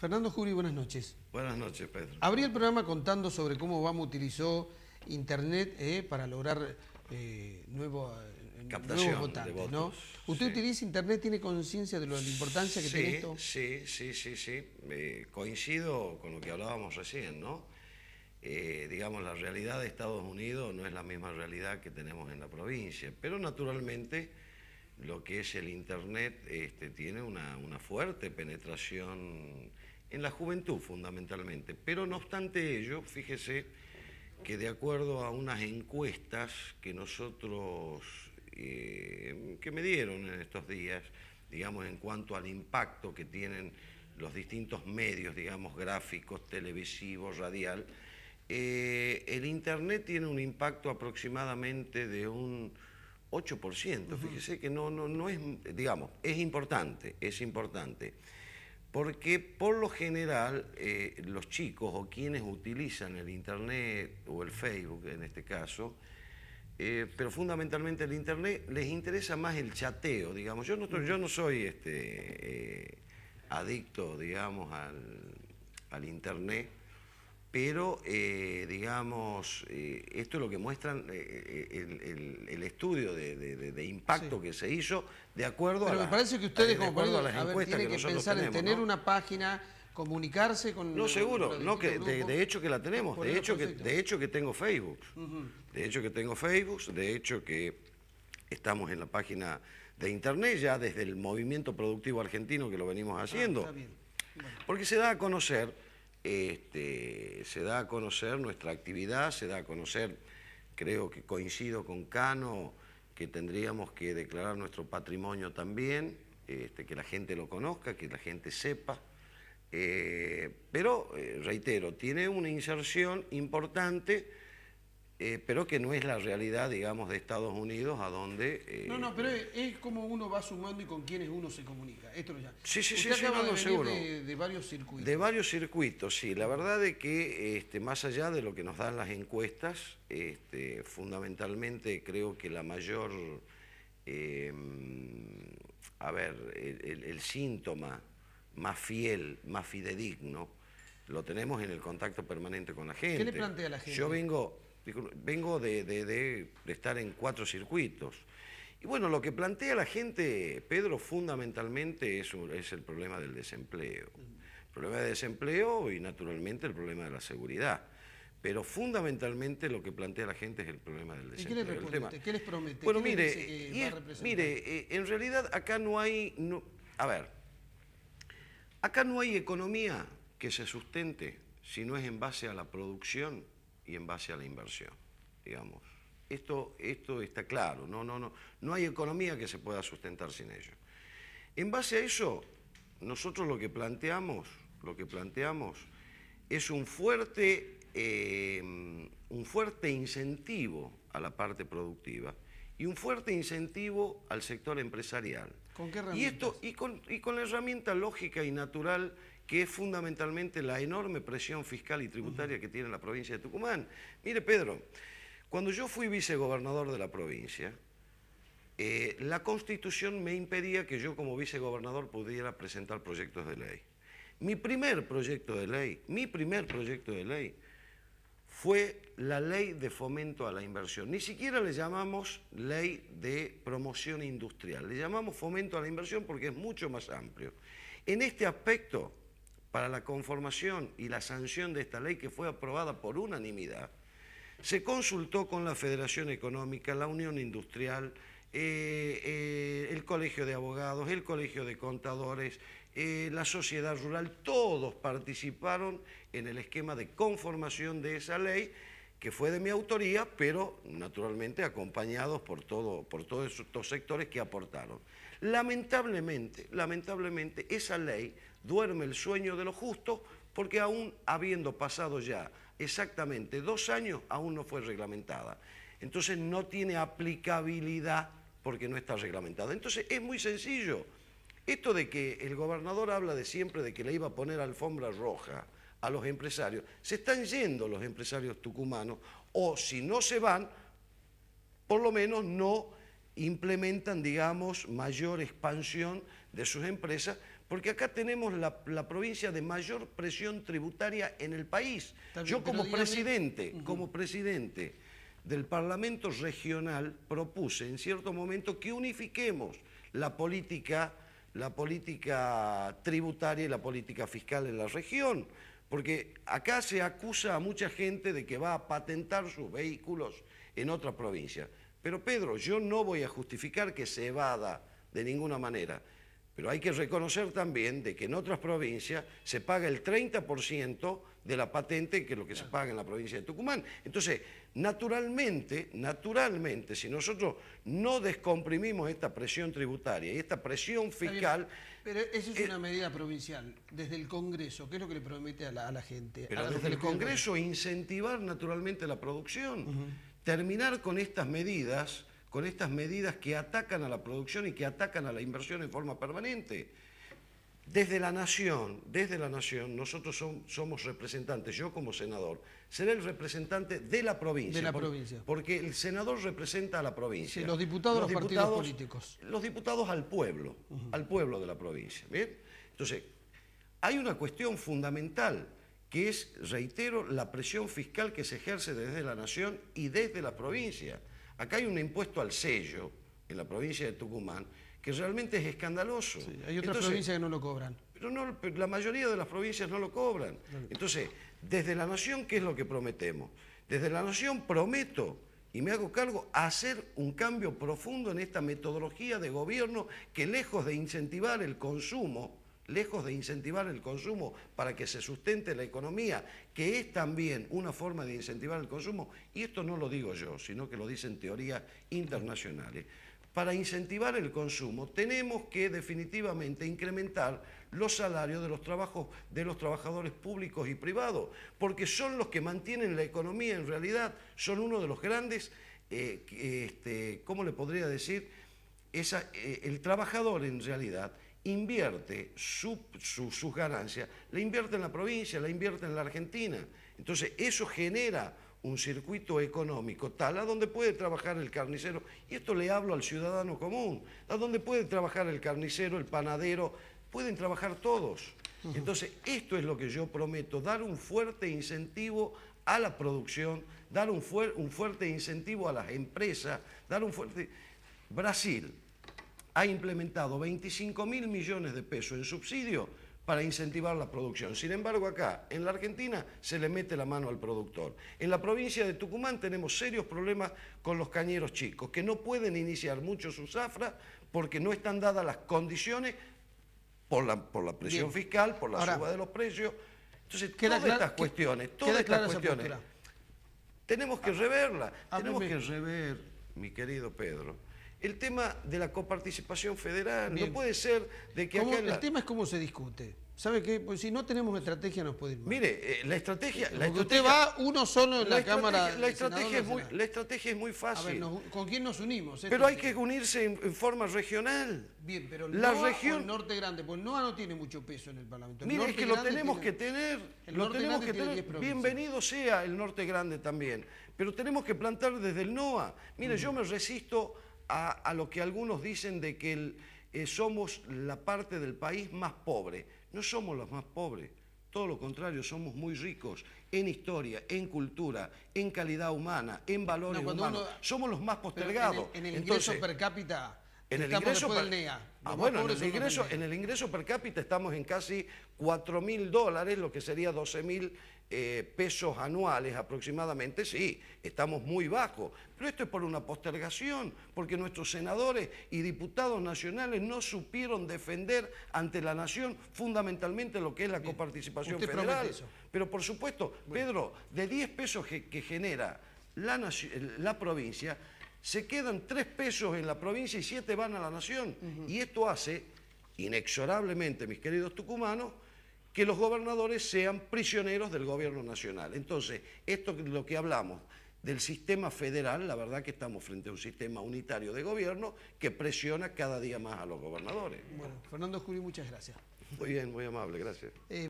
Fernando Juri, buenas noches. Buenas noches, Pedro. Abrí el programa contando sobre cómo Obama utilizó Internet eh, para lograr eh, nuevo, eh, nuevos votantes. ¿no? ¿Usted utiliza Internet? ¿Tiene conciencia de, la importancia que tiene esto? Sí, sí, sí, sí. coincido con lo que hablábamos recién, ¿no? digamos, la realidad de Estados Unidos no es la misma realidad que tenemos en la provincia, pero naturalmente lo que es el Internet este, tiene una fuerte penetración en la juventud fundamentalmente. Pero no obstante ello, fíjese que de acuerdo a unas encuestas que nosotros, eh, que me dieron en estos días, digamos, en cuanto al impacto que tienen los distintos medios, digamos, gráficos, televisivos, radial, eh, el Internet tiene un impacto aproximadamente de un 8%. Fíjese que no, no, no es, digamos, es importante, es importante. Porque por lo general eh, los chicos o quienes utilizan el Internet o el Facebook en este caso, eh, pero fundamentalmente el Internet les interesa más el chateo, digamos. Yo no, yo no soy este, eh, adicto, digamos, al Internet pero eh, digamos, eh, esto es lo que muestran eh, el, estudio de, impacto que se hizo de acuerdo a... Pero me parece que ustedes, como por las tienen que, pensar en tener una página comunicarse con... No, seguro, no, que de, hecho que la tenemos, de hecho que, de hecho que tengo Facebook, de hecho que tengo Facebook, de hecho que estamos en la página de internet ya desde el movimiento productivo argentino que lo venimos ah, haciendo, porque se da a conocer este, se da a conocer nuestra actividad, se da a conocer, creo que coincido con Cano, que tendríamos que declarar nuestro patrimonio también, este, que la gente lo conozca, que la gente sepa. Eh, pero, eh, reitero, tiene una inserción importante eh, pero que no es la realidad, digamos, de Estados Unidos, a donde... Eh, no, no, pero es, como uno va sumando y con quienes uno se comunica. Esto ya. Sí, sí, sí, sí, de, de, varios circuitos. De varios circuitos, sí. La verdad es que este, más allá de lo que nos dan las encuestas, este, fundamentalmente creo que la mayor... Em, a ver, el, síntoma más fiel, más fidedigno, lo tenemos en el contacto permanente con la gente. ¿Qué le plantea la gente? Yo vengo vengo de, estar en cuatro circuitos. Y bueno, lo que plantea la gente, Pedro, fundamentalmente es, el problema del desempleo. El problema del desempleo y naturalmente el problema de la seguridad. Pero fundamentalmente lo que plantea la gente es el problema del desempleo. qué, les qué les promete? Bueno, mire, mire, eh, en realidad acá no hay... a ver, acá no hay economía que se sustente si no es en base a la producción y en base a la inversión, digamos. Esto, esto está claro, no, no, no, no hay economía que se pueda sustentar sin ello. En base a eso, nosotros lo que planteamos, lo que planteamos es un fuerte, eh, un fuerte incentivo a la parte productiva y un fuerte incentivo al sector empresarial. ¿Con qué herramientas? Y, esto, y, con, y con la herramienta lógica y natural que es fundamentalmente la enorme presión fiscal y tributaria que tiene la provincia de Tucumán. Mire, Pedro, cuando yo fui vicegobernador de la provincia, eh, la Constitución me impedía que yo como vicegobernador pudiera presentar proyectos de ley. Mi primer proyecto de ley, mi primer proyecto de ley fue la ley de fomento a la inversión. Ni siquiera le llamamos ley de promoción industrial, le llamamos fomento a la inversión porque es mucho más amplio. En este aspecto, para la conformación y la sanción de esta ley que fue aprobada por unanimidad, se consultó con la Federación Económica, la Unión Industrial, eh, eh, el Colegio de Abogados, el Colegio de Contadores, eh, la Sociedad Rural, todos participaron en el esquema de conformación de esa ley que fue de mi autoría, pero naturalmente acompañados por, por todos estos sectores que aportaron. Lamentablemente, lamentablemente, esa ley duerme el sueño de los justos porque aún habiendo pasado ya exactamente dos años, aún no fue reglamentada. Entonces no tiene aplicabilidad porque no está reglamentada. Entonces es muy sencillo. Esto de que el gobernador habla de siempre de que le iba a poner alfombra roja a los empresarios, se están yendo los empresarios tucumanos o si no se van, por lo menos no implementan, digamos, mayor expansión de sus empresas porque acá tenemos la, provincia de mayor presión tributaria en el país. Yo como presidente, como presidente del Parlamento Regional propuse en cierto momento que unifiquemos la política, la política tributaria y la política fiscal en la región. Porque acá se acusa a mucha gente de que va a patentar sus vehículos en otra provincia. Pero Pedro, yo no voy a justificar que se evada de ninguna manera. Pero hay que reconocer también de que en otras provincias se paga el 30% de la patente que es lo que se paga en la provincia de Tucumán. Entonces, naturalmente, naturalmente, si nosotros no descomprimimos esta presión tributaria y esta presión fiscal... Pero esa es, eh, una medida provincial, desde el Congreso, ¿qué es lo que le promete a la, gente? Pero ah, desde el Congreso incentivar naturalmente la producción, terminar con estas medidas con estas medidas que atacan a la producción y que atacan a la inversión en forma permanente. Desde la nación, desde la nación, nosotros somos representantes, yo como senador, seré el representante de la provincia. De la provincia. Porque el senador representa a la provincia. Sí, los diputados los partidos políticos. Los diputados al pueblo, al pueblo de la provincia. Entonces, hay una cuestión fundamental que es, reitero, la presión fiscal que se ejerce desde la nación y desde la provincia. Acá hay un impuesto al sello en la provincia de Tucumán que realmente es escandaloso. hay otras provincias que no lo cobran. Pero no, la mayoría de las provincias no lo cobran. Entonces, desde la nación, ¿qué es lo que prometemos? Desde la nación prometo y me hago cargo hacer un cambio profundo en esta metodología de gobierno que lejos de incentivar el consumo, lejos de incentivar el consumo para que se sustente la economía, que es también una forma de incentivar el consumo, y esto no lo digo yo, sino que lo dicen teorías internacionales, para incentivar el consumo tenemos que definitivamente incrementar los salarios de los, trabajos, de los trabajadores públicos y privados, porque son los que mantienen la economía en realidad, son uno de los grandes, eh, este, ¿cómo le podría decir? Eh, el trabajador en realidad invierte sus ganancias, la invierte en la provincia, la invierte en la Argentina. Entonces eso genera un circuito económico tal a donde puede trabajar el carnicero, y esto le hablo al ciudadano común, a donde puede trabajar el carnicero, el panadero, pueden trabajar todos. Entonces esto es lo que yo prometo, dar un fuerte incentivo a la producción, dar un fuerte incentivo a las empresas, dar un fuerte... Brasil, ha implementado 25 mil millones de pesos en subsidio para incentivar la producción. Sin embargo, acá, en la Argentina, se le mete la mano al productor. En la provincia de Tucumán tenemos serios problemas con los cañeros chicos, que no pueden iniciar mucho su zafra porque no están dadas las condiciones por la, por la presión fiscal, por la suba de los precios. Entonces, todas estas cuestiones, todas estas cuestiones, tenemos que ah, reverla, ah, tenemos que rever, mi querido Pedro, el tema de la coparticipación federal. No puede ser de que acá El tema es cómo se discute. ¿Sabe qué? Pues si no tenemos estrategia nos puede ir Mire, eh, la estrategia... usted va uno solo en la, Cámara... La estrategia, es muy, la estrategia es muy fácil. ¿con quién nos unimos? Pero hay que unirse en, forma regional. Bien, pero la región... el norte grande, pues NOA no tiene mucho peso en el Parlamento. mire, es que lo tenemos que tener. que Bienvenido sea el norte grande también. Pero tenemos que plantar desde el NOA. Mire, mm. yo me resisto a, lo que algunos dicen de que eh, somos la parte del país más pobre. No somos los más pobres, todo lo contrario, somos muy ricos en historia, en cultura, en calidad humana, en valores humanos. somos los más postergados. en el, ingreso per cápita Ah, en el, ingreso per... cápita estamos en casi 4.000 mil dólares, lo que sería 12 mil eh, pesos anuales aproximadamente, sí, estamos muy bajos. Pero esto es por una postergación, porque nuestros senadores y diputados nacionales no supieron defender ante la nación fundamentalmente lo que es la coparticipación federal. Pero por supuesto, Pedro, de 10 pesos que, genera la provincia, se quedan tres pesos en la provincia y siete van a la nación. Y esto hace, inexorablemente, mis queridos tucumanos, que los gobernadores sean prisioneros del gobierno nacional. Entonces, esto es lo que hablamos del sistema federal, la verdad que estamos frente a un sistema unitario de gobierno que presiona cada día más a los gobernadores. Bueno, Fernando Juli, muchas gracias. Muy bien, muy amable, gracias. Eh,